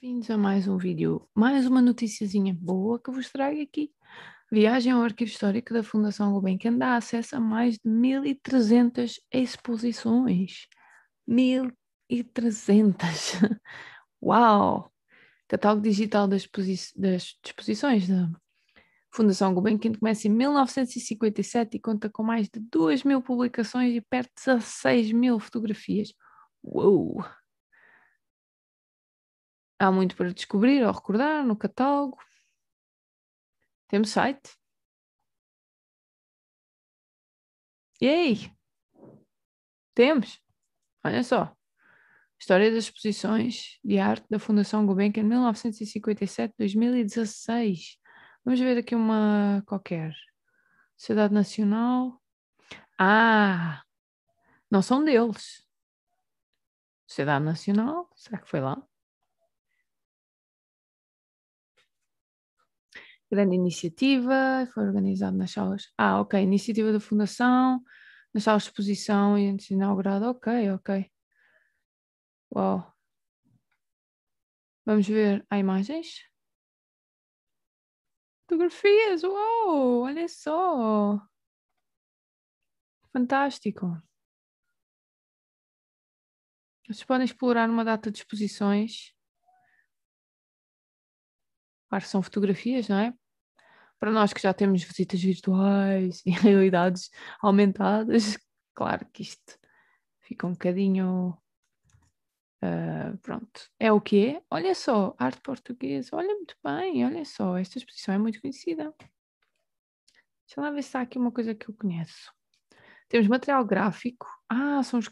Bem-vindos a mais um vídeo, mais uma noticiazinha boa que vos trago aqui. Viagem ao Arquivo Histórico da Fundação Gulbenkian dá acesso a mais de 1300 exposições. 1300! Uau! Catálogo digital das, das exposições da Fundação Gulbenkian começa em 1957 e conta com mais de 2.000 mil publicações e perto de 16.000 mil fotografias. Uou! Há muito para descobrir ou recordar no catálogo. Temos site. É aí? Temos! Olha só. História das exposições de arte da Fundação Gulbenkian 1957-2016. Vamos ver aqui uma qualquer. Sociedade Nacional. Ah! Não são deles. Sociedade Nacional, será que foi lá? grande iniciativa, foi organizado nas salas. Ah, ok, iniciativa da Fundação, nas salas de exposição e antes inaugurado. Ok, ok. Uau. Vamos ver. Há imagens? Fotografias, uau! Olha só! Fantástico! Vocês podem explorar uma data de exposições Claro que são fotografias, não é? Para nós que já temos visitas virtuais e realidades aumentadas, claro que isto fica um bocadinho. Uh, pronto, é o que é. Olha só, arte portuguesa, olha muito bem, olha só, esta exposição é muito conhecida. Deixa lá ver se há aqui uma coisa que eu conheço. Temos material gráfico. Ah, são os,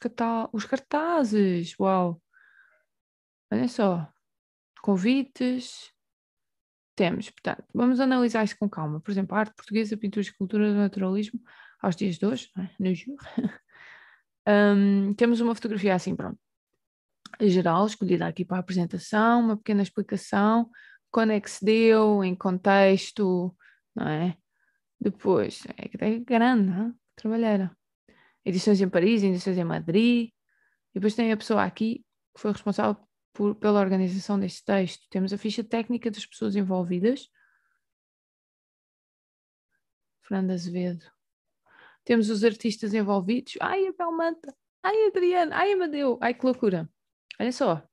os cartazes. Uau! Olha só. Convites, temos, portanto, vamos analisar isso com calma. Por exemplo, a arte portuguesa, pintura, escultura do naturalismo, aos dias de hoje, é? no juro. um, temos uma fotografia assim, pronto, geral, escolhida aqui para a apresentação, uma pequena explicação, quando é que se deu, em contexto, não é? Depois, é que é grande, não é? Trabalheira. Edições em Paris, edições em Madrid. E depois tem a pessoa aqui que foi responsável por, pela organização deste texto, temos a ficha técnica das pessoas envolvidas. Fernanda Azevedo. Temos os artistas envolvidos. Ai, a Belmanta. Ai, Adriano. Ai, Amadeu. Ai, que loucura. Olha só.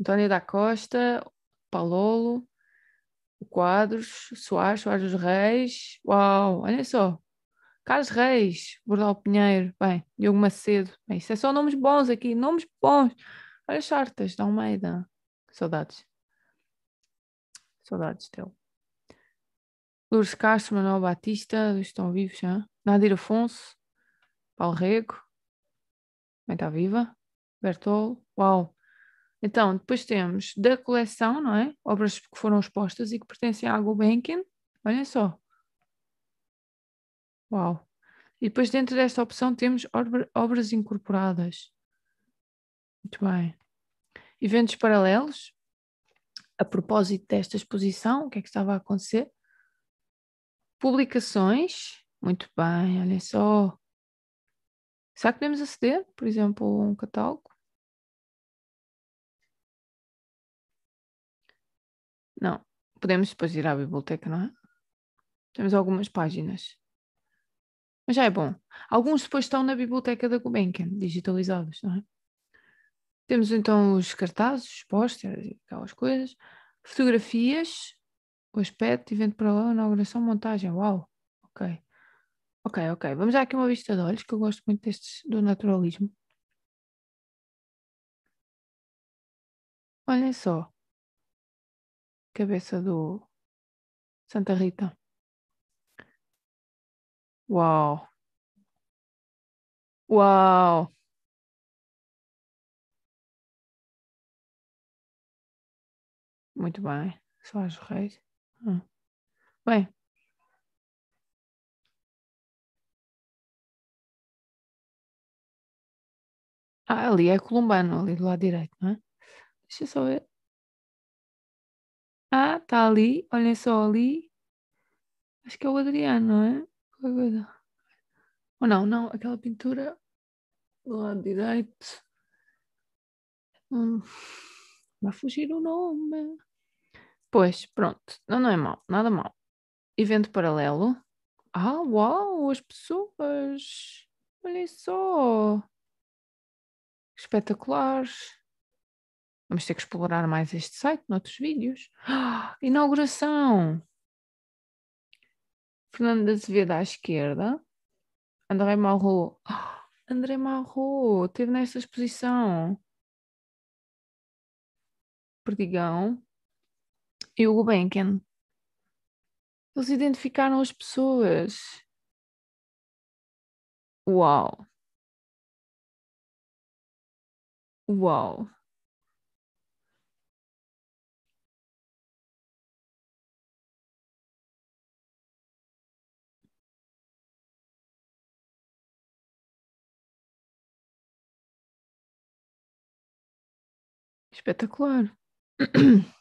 António da Costa, Palolo, o Quadros, Soares, Soares dos Reis. Uau, olha só. Carlos Reis, Bordal Pinheiro, bem, Diogo Macedo. Bem, isso é só nomes bons aqui, nomes bons. Olha, cartas da Almeida. Saudades. Saudades teu. Lourdes Castro, Manuel Batista, estão vivos, já. Nadir Afonso, Paulo Rego, também está viva. Bertol, uau. Então, depois temos da coleção, não é? Obras que foram expostas e que pertencem à Gulbenkian. Olha só. Uau. E depois dentro desta opção temos obras incorporadas. Muito bem. Eventos paralelos, a propósito desta exposição, o que é que estava a acontecer? Publicações, muito bem, olhem só. Será que podemos aceder, por exemplo, a um catálogo? Não. Podemos depois ir à biblioteca, não é? Temos algumas páginas. Mas já é bom. Alguns depois estão na biblioteca da Gulbenkian, digitalizados, não é? Temos então os cartazes, posters e aquelas coisas, fotografias, o aspecto, evento para lá, inauguração, montagem. Uau! Ok. Ok, ok. Vamos já aqui uma vista de olhos, que eu gosto muito destes do naturalismo. Olhem só. Cabeça do Santa Rita. Uau! Uau! Muito bem. só as Reis. Ah. Bem. Ah, ali é colombano, ali do lado direito, não é? Deixa eu só ver. Ah, está ali. Olhem só ali. Acho que é o Adriano, não é? Ou não, não. Aquela pintura do lado direito. Hum. Vai fugir o nome. Pois, pronto, não, não é mal, nada mal. Evento paralelo. Ah, uau, as pessoas! Olhem só! Espetaculares! Vamos ter que explorar mais este site noutros vídeos. Ah, inauguração! Fernando de Azevedo à esquerda. André Marrou Ah, André Marrou esteve nesta exposição. Perdigão, e o Gulbenkian. Eles identificaram as pessoas. Uau! Uau! Espetacular!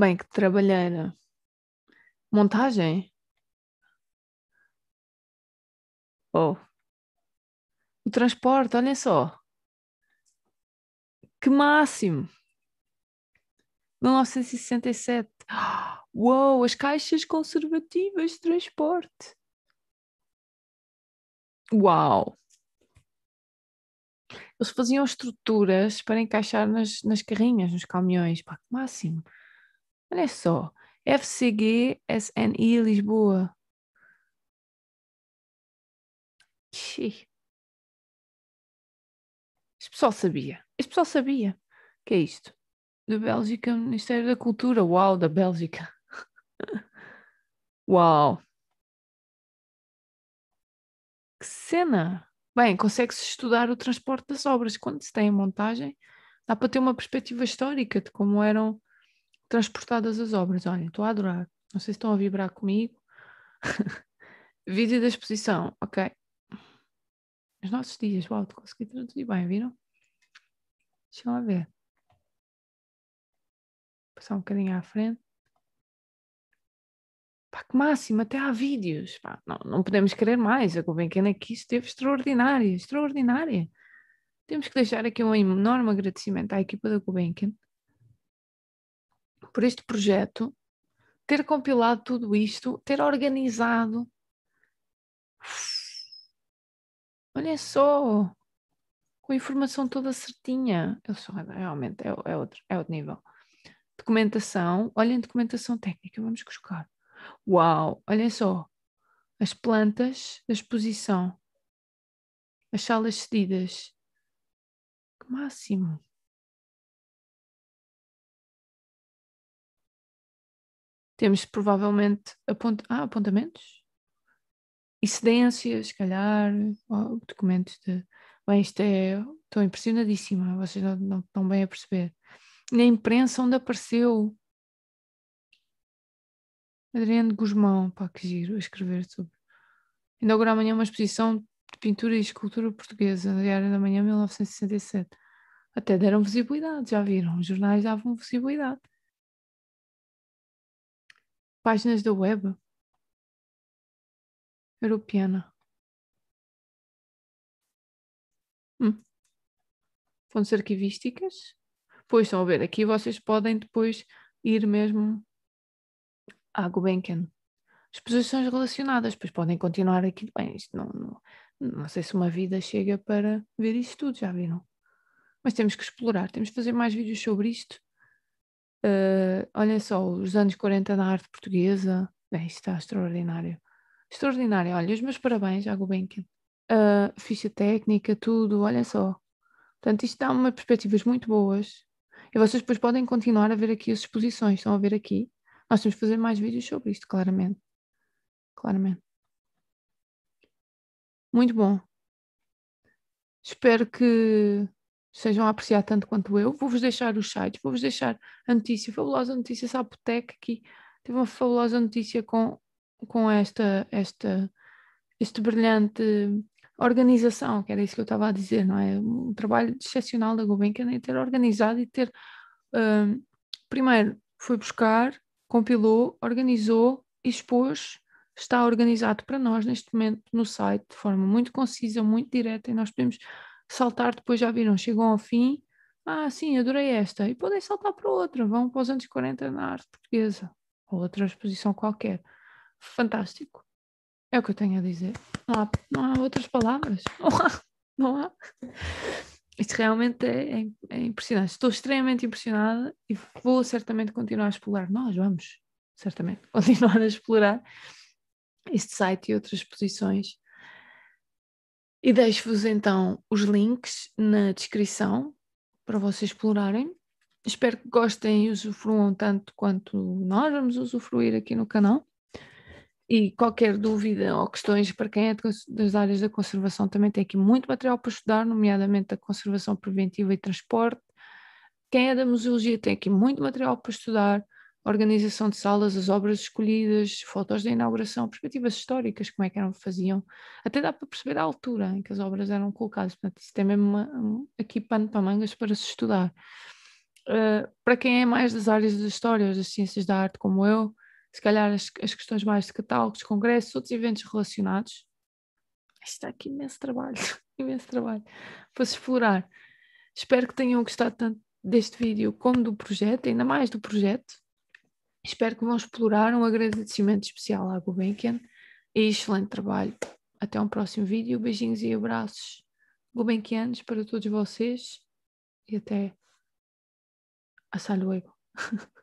Bem, que trabalheira. Eh, montagem? Oh. O transporte, olhem só. Que máximo! 1967. Uou, as caixas conservativas de transporte. Uau! Eles faziam estruturas para encaixar nas, nas carrinhas, nos caminhões. Pá, que máximo! Olha só, FCG SNI Lisboa. Xii. Esse pessoal sabia. Esse pessoal sabia. que é isto? Da Bélgica, Ministério da Cultura. Uau, da Bélgica. Uau. Que cena! Bem, consegue-se estudar o transporte das obras. Quando se tem a montagem, dá para ter uma perspectiva histórica de como eram transportadas as obras. Olha, estou a adorar. Não sei se estão a vibrar comigo. Vídeo da exposição, ok. Os nossos dias, uau, consegui traduzir bem, viram? Deixa lá ver. Passar um bocadinho à frente. Pá, que máximo, até há vídeos. Pá, não, não podemos querer mais. A Kubenken aqui é esteve extraordinária, extraordinária. Temos que deixar aqui um enorme agradecimento à equipa da Kubenken por este projeto, ter compilado tudo isto, ter organizado. Olha só, com a informação toda certinha. Eu sou realmente é, é, outro, é outro nível. Documentação, olhem documentação técnica, vamos buscar. Uau, olhem só, as plantas da exposição, as salas cedidas. Que máximo! Temos provavelmente apont ah, apontamentos, incidências, se calhar, documentos de. Bem, isto é. Estou impressionadíssima, vocês não, não estão bem a perceber. Na imprensa onde apareceu. Adriano Guzmão, pá, que giro, a escrever sobre. Inaugurar amanhã é uma exposição de pintura e escultura portuguesa, na Diário da Manhã, 1967. Até deram visibilidade, já viram? Os jornais davam visibilidade páginas da web europeana. Hum. Fontes arquivísticas. Pois estão a ver, aqui vocês podem depois ir mesmo à Gulbenkian. Exposições relacionadas, pois podem continuar aqui. Bem, isto não, não, não sei se uma vida chega para ver isto tudo, já viram? Mas temos que explorar, temos que fazer mais vídeos sobre isto Uh, só, os anos 40 na arte portuguesa. Bem, isto está extraordinário. Extraordinário. Olha, os meus parabéns à Gulbenkian. Uh, ficha técnica, tudo, olha só. Portanto, isto dá uma perspectivas muito boas. E vocês depois podem continuar a ver aqui as exposições. Estão a ver aqui? Nós temos que fazer mais vídeos sobre isto, claramente. Claramente. Muito bom. Espero que sejam a apreciar tanto quanto eu. Vou-vos deixar os sites, vou-vos deixar a notícia, fabulosa notícia, essa apoteca aqui teve uma fabulosa notícia com, com esta, esta este brilhante organização, que era isso que eu estava a dizer, não é? Um trabalho excepcional da Gulbenkian em ter organizado e ter. Um, primeiro, foi buscar, compilou, organizou, expôs, está organizado para nós neste momento no site de forma muito concisa, muito direta e nós podemos saltar depois, já viram, chegam ao fim, ah, sim, adorei esta, e podem saltar para outra, vão para os anos 40 na arte portuguesa, ou outra exposição qualquer. Fantástico. É o que eu tenho a dizer. Não há, não há outras palavras. Não há. Não há. Isto realmente é, é, é impressionante. Estou extremamente impressionada e vou certamente continuar a explorar. Nós vamos, certamente, continuar a explorar este site e outras exposições e deixo-vos então os links na descrição para vocês explorarem. Espero que gostem e usufruam tanto quanto nós vamos usufruir aqui no canal. E qualquer dúvida ou questões para quem é das áreas da conservação, também tem aqui muito material para estudar, nomeadamente a conservação preventiva e transporte. Quem é da museologia tem aqui muito material para estudar organização de salas, as obras escolhidas, fotos da inauguração, perspectivas históricas, como é que eram, faziam. Até dá para perceber a altura em que as obras eram colocadas. Portanto, isso tem mesmo uma, um, aqui pano para mangas para se estudar. Uh, para quem é mais das áreas da história, das ciências da arte, como eu, se calhar as, as questões mais de catálogos, congressos, outros eventos relacionados, isto dá aqui imenso trabalho, imenso trabalho para se explorar. Espero que tenham gostado tanto deste vídeo como do projeto, ainda mais do projeto, Espero que vão explorar. Um agradecimento especial à Gulbenkian e excelente trabalho. Até um próximo vídeo. Beijinhos e abraços Gulbenkianos para todos vocês e até a luego.